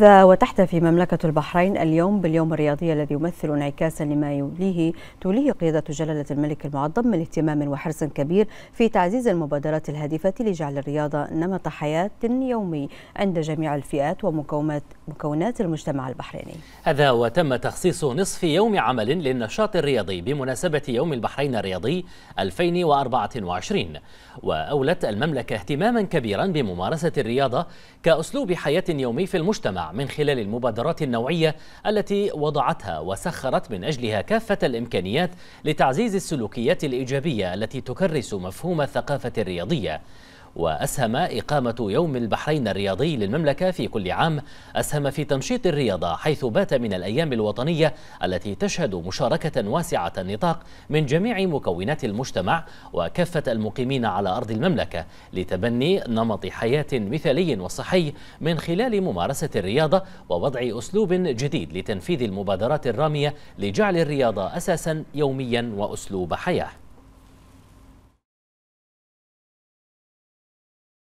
هذا وتحتفي مملكة البحرين اليوم باليوم الرياضي الذي يمثل انعكاسا لما يوليه توليه قيادة جلالة الملك المعظم من اهتمام وحرص كبير في تعزيز المبادرات الهادفة لجعل الرياضة نمط حياة يومي عند جميع الفئات ومكونات مكونات المجتمع البحريني. هذا وتم تخصيص نصف يوم عمل للنشاط الرياضي بمناسبة يوم البحرين الرياضي 2024 وأولت المملكة اهتماما كبيرا بممارسة الرياضة كأسلوب حياة يومي في المجتمع من خلال المبادرات النوعية التي وضعتها وسخرت من أجلها كافة الإمكانيات لتعزيز السلوكيات الإيجابية التي تكرس مفهوم الثقافة الرياضية وأسهم إقامة يوم البحرين الرياضي للمملكة في كل عام أسهم في تنشيط الرياضة حيث بات من الأيام الوطنية التي تشهد مشاركة واسعة النطاق من جميع مكونات المجتمع وكافة المقيمين على أرض المملكة لتبني نمط حياة مثالي وصحي من خلال ممارسة الرياضة ووضع أسلوب جديد لتنفيذ المبادرات الرامية لجعل الرياضة أساسا يوميا وأسلوب حياة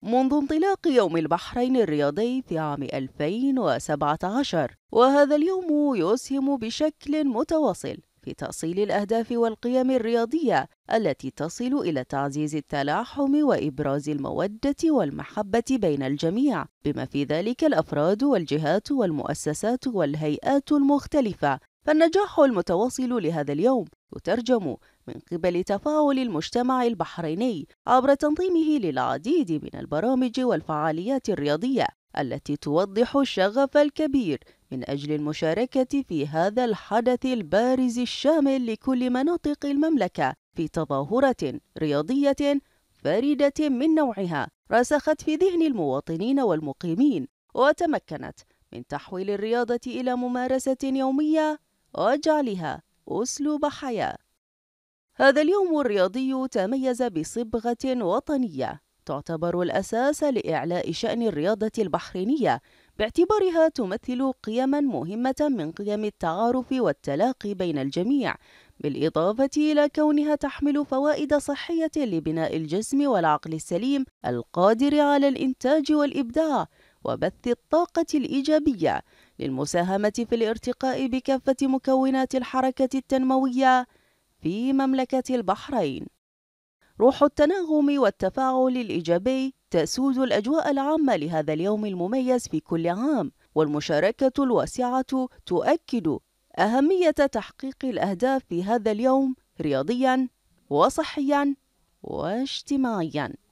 منذ انطلاق يوم البحرين الرياضي في عام 2017 وهذا اليوم يسهم بشكل متواصل في تأصيل الأهداف والقيم الرياضية التي تصل إلى تعزيز التلاحم وإبراز المودة والمحبة بين الجميع، بما في ذلك الأفراد والجهات والمؤسسات والهيئات المختلفة، فالنجاح المتواصل لهذا اليوم يترجم من قبل تفاعل المجتمع البحريني عبر تنظيمه للعديد من البرامج والفعاليات الرياضية التي توضح الشغف الكبير من أجل المشاركة في هذا الحدث البارز الشامل لكل مناطق المملكة في تظاهرة رياضية فريدة من نوعها رسخت في ذهن المواطنين والمقيمين وتمكنت من تحويل الرياضة إلى ممارسة يومية وجعلها أسلوب حياة هذا اليوم الرياضي تميز بصبغة وطنية تعتبر الأساس لإعلاء شأن الرياضة البحرينية باعتبارها تمثل قيما مهمة من قيم التعارف والتلاقي بين الجميع بالإضافة إلى كونها تحمل فوائد صحية لبناء الجسم والعقل السليم القادر على الإنتاج والإبداع وبث الطاقة الإيجابية للمساهمة في الارتقاء بكافة مكونات الحركة التنموية في مملكة البحرين روح التناغم والتفاعل الإيجابي تسود الأجواء العامة لهذا اليوم المميز في كل عام والمشاركة الواسعة تؤكد أهمية تحقيق الأهداف في هذا اليوم رياضياً وصحياً واجتماعياً